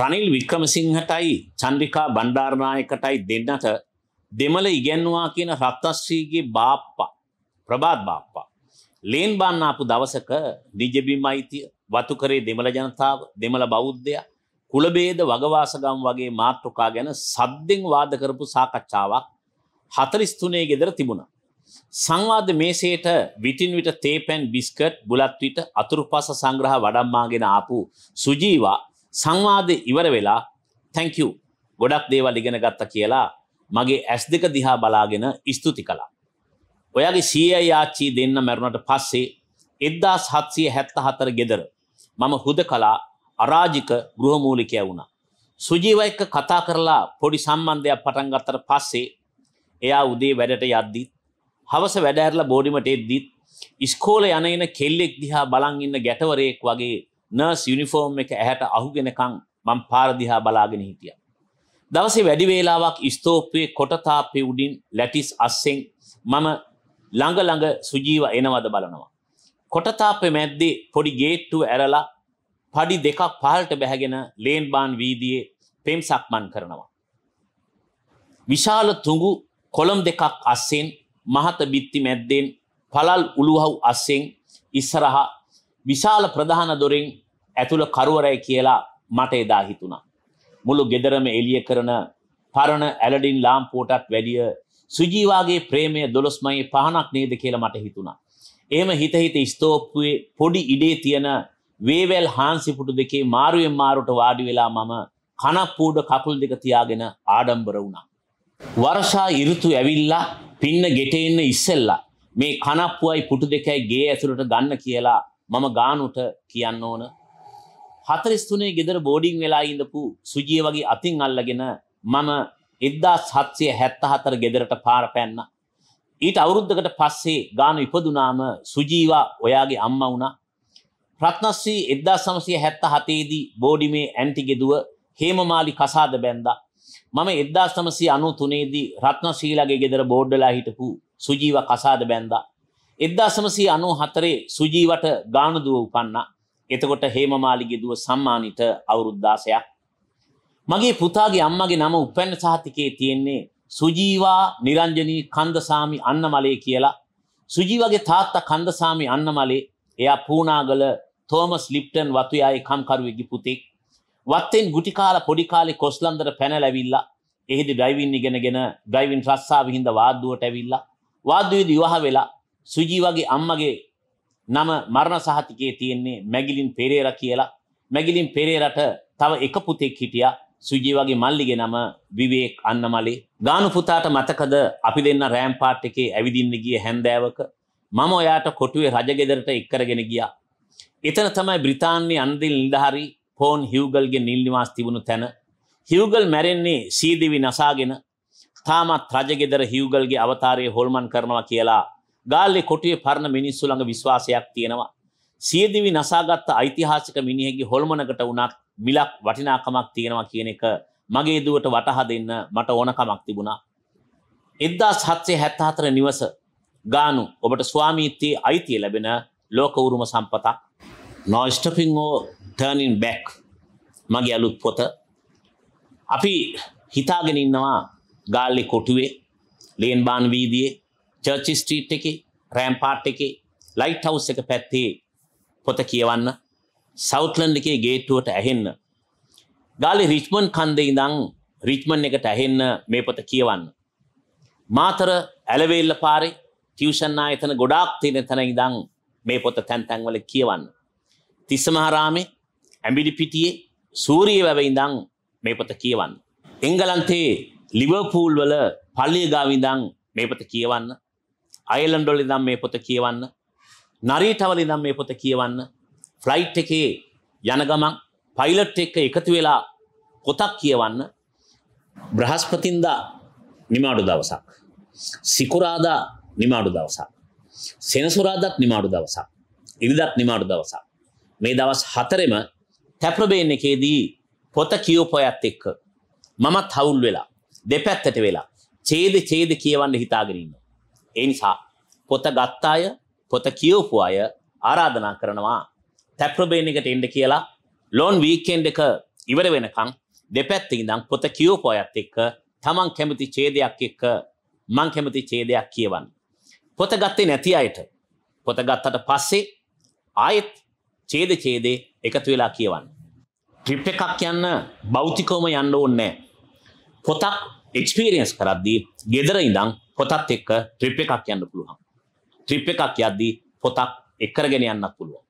රනිල් වික්‍රමසිංහටයි චන්ද්‍රිකා බණ්ඩාරනායකටයි දෙන්නට දෙමළ ඉගැන්වා කියන රත්නශ්‍රීගේ බාප්පා ප්‍රබාත් බාප්පා ලේන් බාන්න ආපු දවසක දිජබිමයිතිය වතුකරේ දෙමළ ජනතාව දෙමළ බෞද්ධයා කුලභේද වගවාසගම් වගේ මාතෘකා ගැන සද්දෙන් වාද කරපු සාකච්ඡාවක් 43 ගෙදර තිබුණා. සංවාද මේසයට විටින් විට තේ පැන් බිස්කට් බුලත් විට අතුරුපස සංග්‍රහ වඩම්මාගෙන ආපු සුජීවා සංවාදය ඉවර වෙලා තැංකූ ගොඩක් දේවල් ඉගෙන ගත්ත කියලා මගේ ඇස් දෙක දිහා බලාගෙන ස්තුති කළා. ඔයාගේ සිය යාච්චී දෙන්න මැරුණට පස්සේ එද්දා සත්සිය හැත්ත හතර ගෙදර මම හුද කලා අරාජික ගෘහමූලිකය වුණා. සුජීවයික කතා කරලා පොඩි සම්බන්ධයක් පටන් ගත්තට පස්සේ එයා උදේ වැඩට යද්දිත් හවස වැඩඇරලා බෝඩිමට එද්දිත් ඉස්කෝල යන එන කෙල්ලෙක් දිහා බලන් ඉන්න ගැටවරයෙක් වගේ නර්ස් යුනිෆෝර්ම් එක ඇහැට අහුගෙනකං මං පාරදිහා බලාගෙන හිටිය. දවසේ වැඩි වේලාවක් ස්තෝපයේ කොටතාපේ උඩින් ලැටිස් අස්සෙන් මම ළඟ ළඟ සුජීව එනවද බලනවා. කොටතාපේ මැද්දේ පොඩි ගේට්ටුව ඇරලා පඩි දෙකක් පහලට බැහැගෙන ලේන් බාන් වීදියේ පෙම් සක්මන් කරනවා. විශාල තුඟු කොළම් දෙකක් අස්සෙන් මහත බිත්ති මැද්දෙන් පළල් උළුහව් අස්සෙන් ඉස්සරහා විශාල ප්‍රධාන දොරින් ඇතුළ කරුවරයි කියලා මට එදා හිතුණා. මුළු ගෙදරම එළිය කරන පරණ ඇලඩින් ලාම්පුවටත් වැඩිය සුජීවාගේ ප්‍රේමය දොළොස්මයි පහනක් නේද කියලා මට හිතුණා. එහෙම හිත හිත ස්තෝප්පුවේ පොඩි ඉඩේ තියෙන වේවැල් හාන්සිපුටු දෙකේ මාරුවෙන් මාරුට වාඩි වෙලා මම කනප්පූඩ කකුල් දෙක තියාගෙන ආඩම්බර වුණා. වර්ෂා ඉරුතු ඇවිල්ලා පින්න ගෙට ඉන්න ඉස්සෙල්ලා මේ කනප්පුවයි පුටු දෙකයි ගේ ඇතුළට ගන්න කියලා මම ගානුට කියන්න ඕන හතරිස්තුනේ ගෙදර බෝඩිං වෙලා ඉඳපු සුජිය වගේ අතින් අල්ලගෙන මම එද්දා සත්‍යය හැත්ත හතර ගෙදරට පාර පැන්න. ඊට අවුරුද්ධකට පස්සේ ගානු ඉපදුනාම සුජීවා ඔයාගේ අම්ම වුණා ප්‍රත්නස්සී එද්දා සමසය හැත්ත හතේදී බෝඩිමේ ඇන්ටිගෙදුව හේමමාලි කසාද බැන්ද. මම එද්දා සමසය අනු තුනේදී රත්නශීලගේ ගෙදර බෝඩ්ඩලා හිටපු සුජීව කසාද බැන්දා එදදාසමසී අනු හතරේ සුජීවට ගානදුව උපන්න එතකොට හේමමාලිගේ දුව සම්මානිත අවුරුද්දාසයක්. මගේ පුතාගේ අම්මගේ නම උපැන්න සාහතිකයේ තියෙන්නේ සුජීවා නිරංජනී කන්දසාමි අන්නමලේ කියලා සුජීවගේ තාත්තා කන්දසාමි අන්නමලේ එයා පූනාගල තෝමස් ලිප්ටන් වතුයායේ කම්කරුවෙගි පුතෙක් වත්තෙන් ගුටිකාල පොඩිකාලෙ කොස්ලන්දර පැනලැවිල්ලා එහෙදි ඩයිවින් ඉගෙනගෙන ඩයිවින් රස්සාාව හින්ද වාදුවට ඇවිල්ලා වාදයේද විවාහ වෙලා සුජී වගේ අම්මගේ නම මරණ සහතිකයේ තියෙන්නේ මැගිලින් පෙරේර කියලා මැගිලින් පෙරේරට තව එක පුතෙක් හිටියා සුජී වගේ මල්ලිගේ නම විවේක් අන්නමලේ ගානු පුතාට මතකද අපි දෙන්න රෑම් පාට් එකේ ඇවිදින්න ගිය හැන්දෑවක මම ඔයාට කොටුවේ රජගෙදරට එක්කරගෙන ගියා එතන තමයි බ්‍රිතාන්‍ය අන්දිල් නිලධාරි පෝන් හිව්ගල්ගේ නිල් නිවාස් තිබුණු තැන හිව්ගල් මැරෙන්නේ සීදිවි නසාගෙන තාමත් රජගෙදර හිව්ගල්ගේ අවතාරය හොල්මන් කරනවා කියලා ගාල්ලෙ කොටිය පරණ මිනිස්සු ළඟ විශ්වාසයක් තියෙනවා. සියදිවි නසාගත්ත ඓතිහාසික මිනිහෙගේ හොල්මනකට වුණත් මිලක් වටිනාකමක් තියෙනවා කියන එක මගේ දුවට වටහා දෙන්න මට ඕනකමක් තිබුණා. එද්දා සත්සේ හැත්තහතර නිවස ගානු ඔබට ස්වාමීත්තයේ අයිතිය ලැබෙන ලෝකවුරුම සම්පතක් නොයිස්ටපිංෝ තර්නින් බැක් මගේ අලුත් පොත අපි හිතාගෙන ඉන්නවා ගාල්ලෙ කොටුවේ ලේන් බාන් වීදියේ චර්චි ස්ට්‍රීට් එකේ රෑම්පාට් එකේ ලයිට් හවුස් එක පැත්තේ පොත කියවන්න සෞත්ලන්ඩ් එකේ ගේට්ටුවට ඇහෙන්න ගාලි රිච්මන්ඩ් කන්දේ ඉඳන් රිච්මන්ඩ් එකට ඇහෙන්න මේ පොත කියවන්න මාතර ඇලවේල්ල පාරේ ටියුෂන් ආයතන ගොඩාක් තියෙන තැන ඉඳන් මේ පොත තැන් තැන්වල කියවන්න තිස්සමහරාමේ ඇඹිලි පිටියේ සූරිය වැව ඉඳන් මේ පොත කියවන්න එංගලන්තයේ ලිවර්පූල් වල පල්ලිය ගාව ඉඳන් මේ පොත කියවන්න අයලන්ඩොල් ඉදම් මේ පොත කියවන්න නරීටවල ඉදම් මේ පොත කියවන්න ෆ්ලයිට් එකේ යනගමන් පයිලට් එක්ක එකතු වෙලා පොතක් කියවන්න බ්‍රහස්පතින්දා නිමාඩු දවසක් සිකුරාදා නිමාඩු දවසක් සෙනසුරාදත් නිමාඩු දවසක් ඉරිදත් නිමාඩු දවසක් මේ දවස් හතරෙම තැප්‍රබේන් එකේදී පොත කියෝපොයත් එක්ක මමත් හවුල් වෙලා දෙපැත්තට වෙලා චේද චේද කියවන්න හිතාගෙනන්න ඒ නිසා පොත ගත්තාය පොත කියවපු අය ආරාධනා කරනවා තැප්‍රබේන එකට එන්ඩ කියලා ලොන් වීකෙන්ඩ එක ඉවර වෙනකං දෙපැත්ති දම් පොත කියවපු අයත් එක්ක තමන් කැමති චේදයක් එක්ක මං කැමති චේදයක් කියවන්න. පොත ගත්තේ නැති අයට පොත ගත්තට පස්සේ ආයෙත් චේද චේදේ එකතු වෙලා කියවන්න. ට්‍රිප් එකක් යන්න බෞතිකෝම යන්න ඕන්නෑ. පොතක් එක්ස්පීරියන්ස් කරද්දී ගෙදර ඉඳං පොතත් එක්ක ට්‍රිප් එකක් යන්න පුළුවන්. ට්‍රිප් එකක් යද්දී පොතක් එක්කරගෙන යන්නත් පුළුවන්.